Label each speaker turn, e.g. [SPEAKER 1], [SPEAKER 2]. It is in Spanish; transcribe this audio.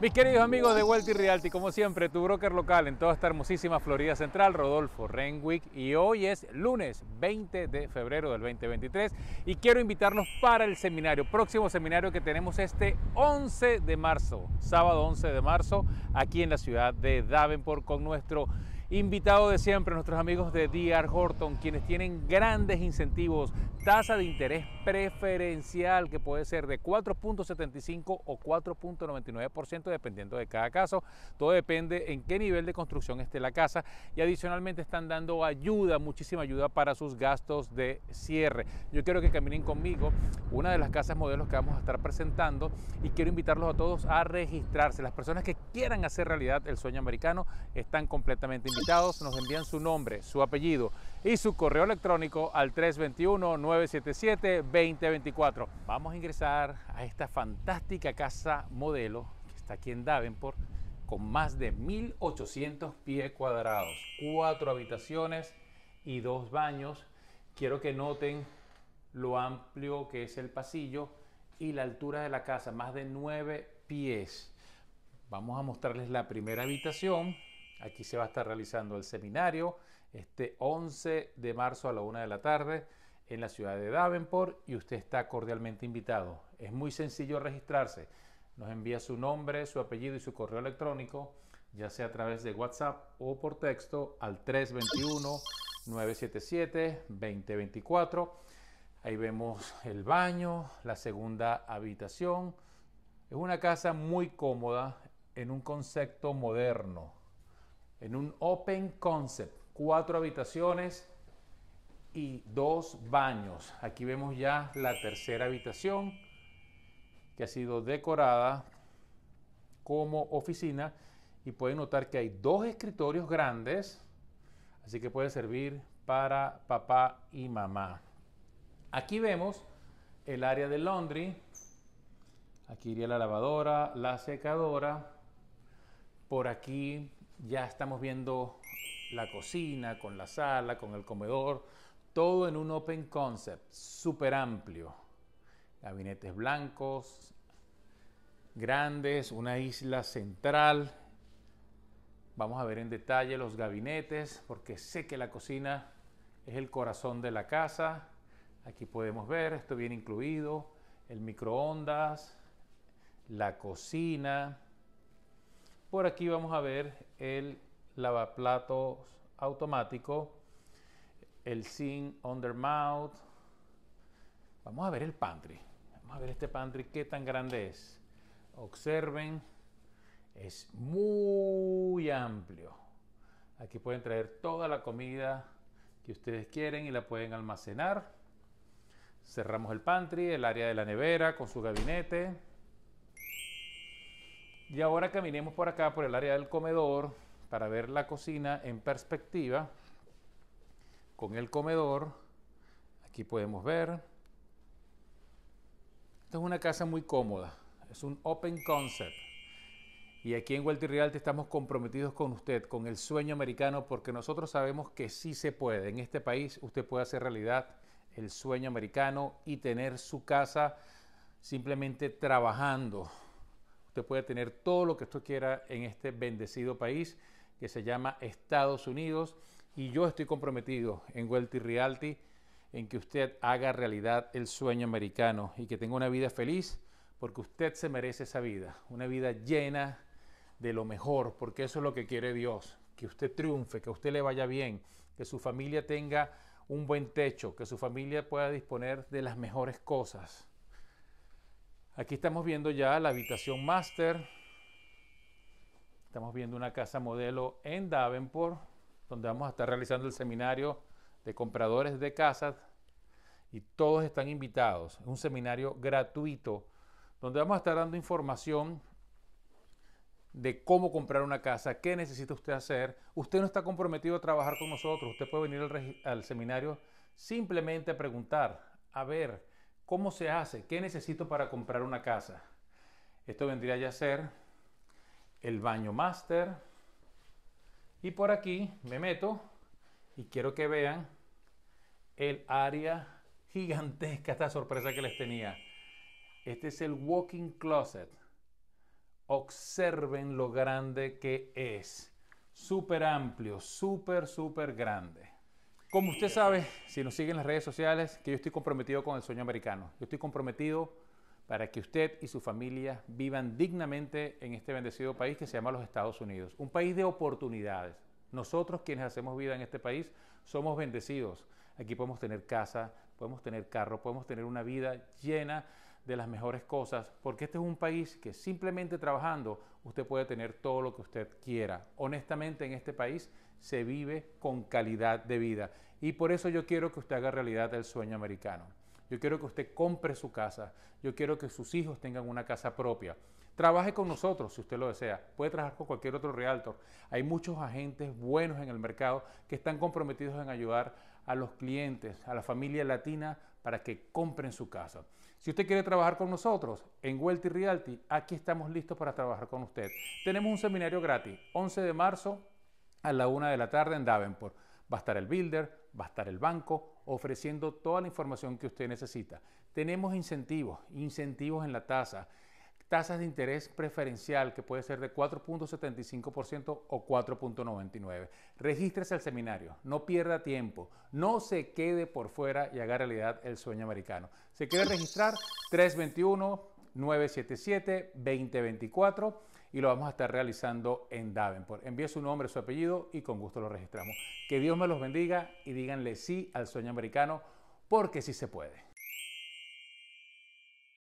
[SPEAKER 1] Mis queridos amigos de Welty Realty, como siempre, tu broker local en toda esta hermosísima Florida Central, Rodolfo Renwick, y hoy es lunes 20 de febrero del 2023 y quiero invitarlos para el seminario, próximo seminario que tenemos este 11 de marzo, sábado 11 de marzo, aquí en la ciudad de Davenport con nuestro Invitado de siempre, nuestros amigos de DR Horton, quienes tienen grandes incentivos, tasa de interés preferencial que puede ser de 4.75 o 4.99% dependiendo de cada caso. Todo depende en qué nivel de construcción esté la casa y adicionalmente están dando ayuda, muchísima ayuda para sus gastos de cierre. Yo quiero que caminen conmigo una de las casas modelos que vamos a estar presentando y quiero invitarlos a todos a registrarse. Las personas que quieran hacer realidad el sueño americano están completamente invitadas nos envían su nombre, su apellido y su correo electrónico al 321-977-2024. Vamos a ingresar a esta fantástica casa modelo que está aquí en Davenport con más de 1800 pies cuadrados, cuatro habitaciones y dos baños. Quiero que noten lo amplio que es el pasillo y la altura de la casa, más de 9 pies. Vamos a mostrarles la primera habitación Aquí se va a estar realizando el seminario este 11 de marzo a la 1 de la tarde en la ciudad de Davenport y usted está cordialmente invitado. Es muy sencillo registrarse. Nos envía su nombre, su apellido y su correo electrónico, ya sea a través de WhatsApp o por texto al 321-977-2024. Ahí vemos el baño, la segunda habitación. Es una casa muy cómoda en un concepto moderno, en un open concept, cuatro habitaciones y dos baños. Aquí vemos ya la tercera habitación que ha sido decorada como oficina y pueden notar que hay dos escritorios grandes, así que puede servir para papá y mamá. Aquí vemos el área de laundry, aquí iría la lavadora, la secadora, por aquí ya estamos viendo la cocina, con la sala, con el comedor, todo en un open concept súper amplio. Gabinetes blancos, grandes, una isla central. Vamos a ver en detalle los gabinetes porque sé que la cocina es el corazón de la casa. Aquí podemos ver, esto bien incluido, el microondas, la cocina, por aquí vamos a ver el lavaplatos automático, el sink undermount. Vamos a ver el pantry. Vamos a ver este pantry, qué tan grande es. Observen, es muy amplio. Aquí pueden traer toda la comida que ustedes quieren y la pueden almacenar. Cerramos el pantry, el área de la nevera con su gabinete. Y ahora caminemos por acá, por el área del comedor, para ver la cocina en perspectiva con el comedor. Aquí podemos ver. Esta es una casa muy cómoda. Es un open concept. Y aquí en Walter Realte estamos comprometidos con usted, con el sueño americano, porque nosotros sabemos que sí se puede. En este país usted puede hacer realidad el sueño americano y tener su casa simplemente trabajando puede tener todo lo que usted quiera en este bendecido país que se llama Estados Unidos. Y yo estoy comprometido en Wealthy Realty en que usted haga realidad el sueño americano y que tenga una vida feliz, porque usted se merece esa vida, una vida llena de lo mejor, porque eso es lo que quiere Dios, que usted triunfe, que usted le vaya bien, que su familia tenga un buen techo, que su familia pueda disponer de las mejores cosas. Aquí estamos viendo ya la habitación master. Estamos viendo una casa modelo en Davenport, donde vamos a estar realizando el seminario de compradores de casas. Y todos están invitados. Es un seminario gratuito, donde vamos a estar dando información de cómo comprar una casa, qué necesita usted hacer. Usted no está comprometido a trabajar con nosotros, usted puede venir al, al, seminario simplemente a preguntar, a ver ¿Cómo se hace? ¿Qué necesito para comprar una casa? Esto vendría ya a ser el baño master. Y por aquí me meto y quiero que vean el área gigantesca, esta sorpresa que les tenía. Este es el walking closet. Observen lo grande que es. Súper amplio, súper, súper grande. Como usted sabe, si nos siguen en las redes sociales, que yo estoy comprometido con el sueño americano. Yo estoy comprometido para que usted y su familia vivan dignamente en este bendecido país que se llama los Estados Unidos. Un país de oportunidades. Nosotros quienes hacemos vida en este país somos bendecidos. Aquí podemos tener casa, podemos tener carro, podemos tener una vida llena de las mejores cosas, porque este es un país que simplemente trabajando usted puede tener todo lo que usted quiera. Honestamente en este país se vive con calidad de vida. Y por eso yo quiero que usted haga realidad el sueño americano. Yo quiero que usted compre su casa. Yo quiero que sus hijos tengan una casa propia. Trabaje con nosotros si usted lo desea. Puede trabajar con cualquier otro realtor. Hay muchos agentes buenos en el mercado que están comprometidos en ayudar a los clientes, a la familia latina, para que compren su casa. Si usted quiere trabajar con nosotros en Welty Realty, aquí estamos listos para trabajar con usted. Tenemos un seminario gratis, 11 de marzo a la una de la tarde en Davenport. Va a estar el builder, va a estar el banco ofreciendo toda la información que usted necesita. Tenemos incentivos, incentivos en la tasa, tasas de interés preferencial que puede ser de 4.75% o 4.99%. Regístrese al seminario, no pierda tiempo, no se quede por fuera y haga realidad el sueño americano. Se quiere registrar 321 977-2024 y lo vamos a estar realizando en Davenport. Envíe su nombre, su apellido y con gusto lo registramos. Que Dios me los bendiga y díganle sí al sueño americano porque sí se puede.